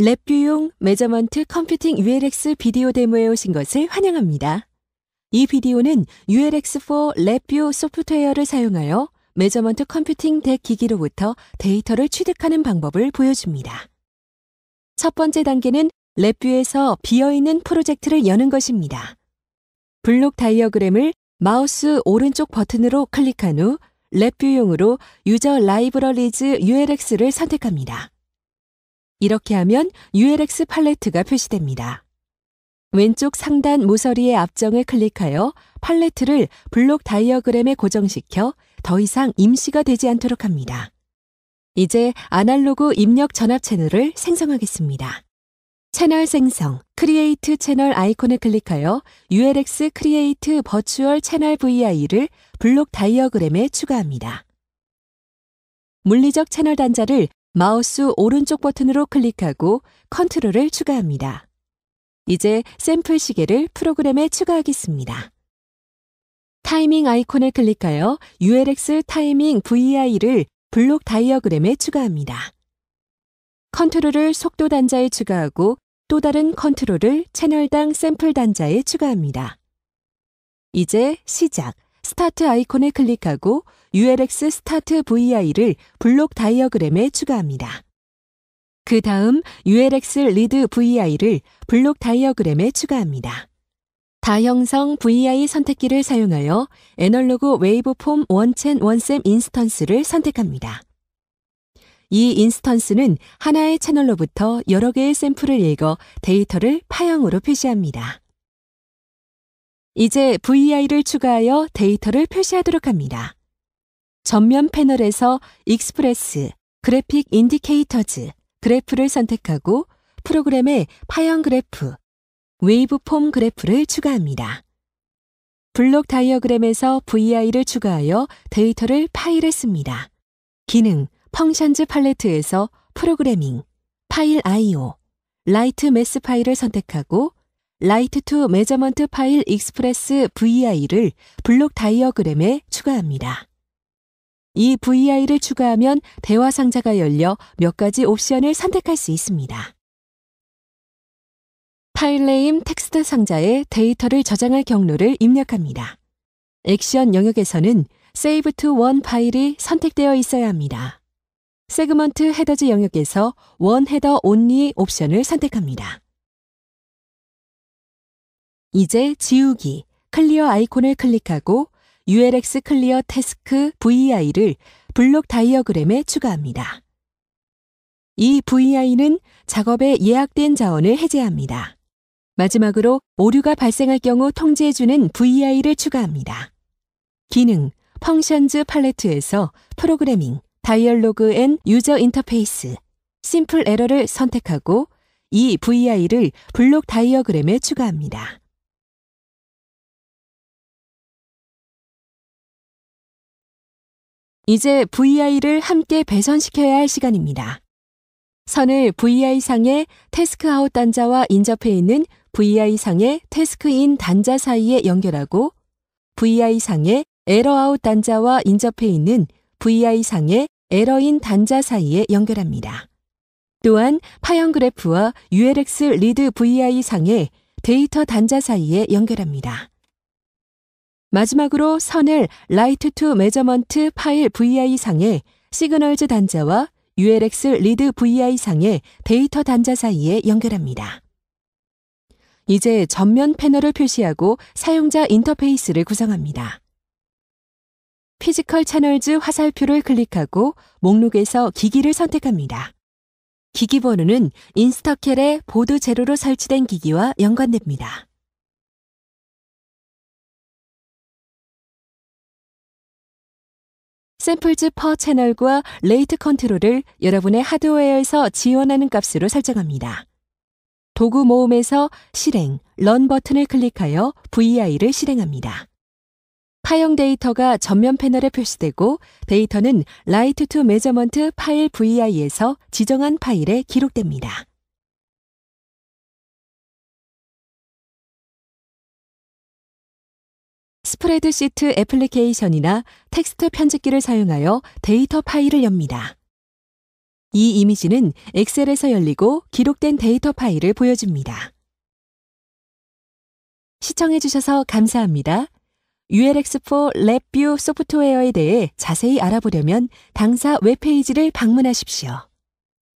랩뷰용 메저먼트 컴퓨팅 ULX 비디오 데모에 오신 것을 환영합니다. 이 비디오는 ULX4 랩뷰 소프트웨어를 사용하여 메저먼트 컴퓨팅 덱 기기로부터 데이터를 취득하는 방법을 보여줍니다. 첫 번째 단계는 랩뷰에서 비어있는 프로젝트를 여는 것입니다. 블록 다이어그램을 마우스 오른쪽 버튼으로 클릭한 후 랩뷰용으로 유저 라이브러리즈 ULX를 선택합니다. 이렇게 하면 ULX 팔레트가 표시됩니다. 왼쪽 상단 모서리의 앞정을 클릭하여 팔레트를 블록 다이어그램에 고정시켜 더 이상 임시가 되지 않도록 합니다. 이제 아날로그 입력 전압 채널을 생성하겠습니다. 채널 생성, 크리에이트 채널 아이콘을 클릭하여 ULX 크리에이트 버추얼 채널 VI를 블록 다이어그램에 추가합니다. 물리적 채널 단자를 마우스 오른쪽 버튼으로 클릭하고 컨트롤을 추가합니다. 이제 샘플 시계를 프로그램에 추가하겠습니다. 타이밍 아이콘을 클릭하여 ULX 타이밍 VI를 블록 다이어그램에 추가합니다. 컨트롤을 속도 단자에 추가하고 또 다른 컨트롤을 채널당 샘플 단자에 추가합니다. 이제 시작, 스타트 아이콘을 클릭하고 ULX 스타트 VI를 블록 다이어그램에 추가합니다. 그 다음 ULX 리드 VI를 블록 다이어그램에 추가합니다. 다형성 VI 선택기를 사용하여 애널로그 웨이브폼 원첸 원셈 인스턴스를 선택합니다. 이 인스턴스는 하나의 채널로부터 여러 개의 샘플을 읽어 데이터를 파형으로 표시합니다. 이제 VI를 추가하여 데이터를 표시하도록 합니다. 전면 패널에서 익스프레스, 그래픽 인디케이터즈, 그래프를 선택하고 프로그램에 파형 그래프, 웨이브 폼 그래프를 추가합니다. 블록 다이어그램에서 VI를 추가하여 데이터를 파일했습니다. 기능, 펑션즈 팔레트에서 프로그래밍, 파일 IO, 라이트 매스 파일을 선택하고 라이트2 메저먼트 파일 익스프레스 VI를 블록 다이어그램에 추가합니다. 이 VI를 추가하면 대화 상자가 열려 몇 가지 옵션을 선택할 수 있습니다. 파일 네임 텍스트 상자에 데이터를 저장할 경로를 입력합니다. 액션 영역에서는 Save to One 파일이 선택되어 있어야 합니다. 세그먼트 헤더즈 영역에서 원 헤더 온리 옵션을 선택합니다. 이제 지우기, 클리어 아이콘을 클릭하고 ULX 클리어 태스크 VI를 블록 다이어그램에 추가합니다. 이 VI는 작업에 예약된 자원을 해제합니다. 마지막으로 오류가 발생할 경우 통제해주는 VI를 추가합니다. 기능, 펑션즈 팔레트에서 프로그래밍, 다이얼로그 앤 유저 인터페이스, 심플 에러를 선택하고 이 VI를 블록 다이어그램에 추가합니다. 이제 VI를 함께 배선시켜야 할 시간입니다. 선을 VI상의 테스크아웃 단자와 인접해 있는 VI상의 테스크인 단자 사이에 연결하고 VI상의 에러아웃 단자와 인접해 있는 VI상의 에러인 단자 사이에 연결합니다. 또한 파형 그래프와 ULX 리드 VI상의 데이터 단자 사이에 연결합니다. 마지막으로 선을 라이트 투 메저먼트 파일 VI 상에 시그널즈 단자와 ULX 리드 VI 상의 데이터 단자 사이에 연결합니다. 이제 전면 패널을 표시하고 사용자 인터페이스를 구성합니다. 피지컬 채널즈 화살표를 클릭하고 목록에서 기기를 선택합니다. 기기 번호는 인스터켈의 보드 제로로 설치된 기기와 연관됩니다. 샘플즈 퍼 채널과 레이트 컨트롤을 여러분의 하드웨어에서 지원하는 값으로 설정합니다. 도구 모음에서 실행, 런 버튼을 클릭하여 VI를 실행합니다. 파형 데이터가 전면 패널에 표시되고 데이터는 라이트 투 메저먼트 파일 VI에서 지정한 파일에 기록됩니다. 스프레드 시트 애플리케이션이나 텍스트 편집기를 사용하여 데이터 파일을 엽니다. 이 이미지는 엑셀에서 열리고 기록된 데이터 파일을 보여줍니다. 시청해주셔서 감사합니다. ULX4 랩뷰 소프트웨어에 대해 자세히 알아보려면 당사 웹페이지를 방문하십시오.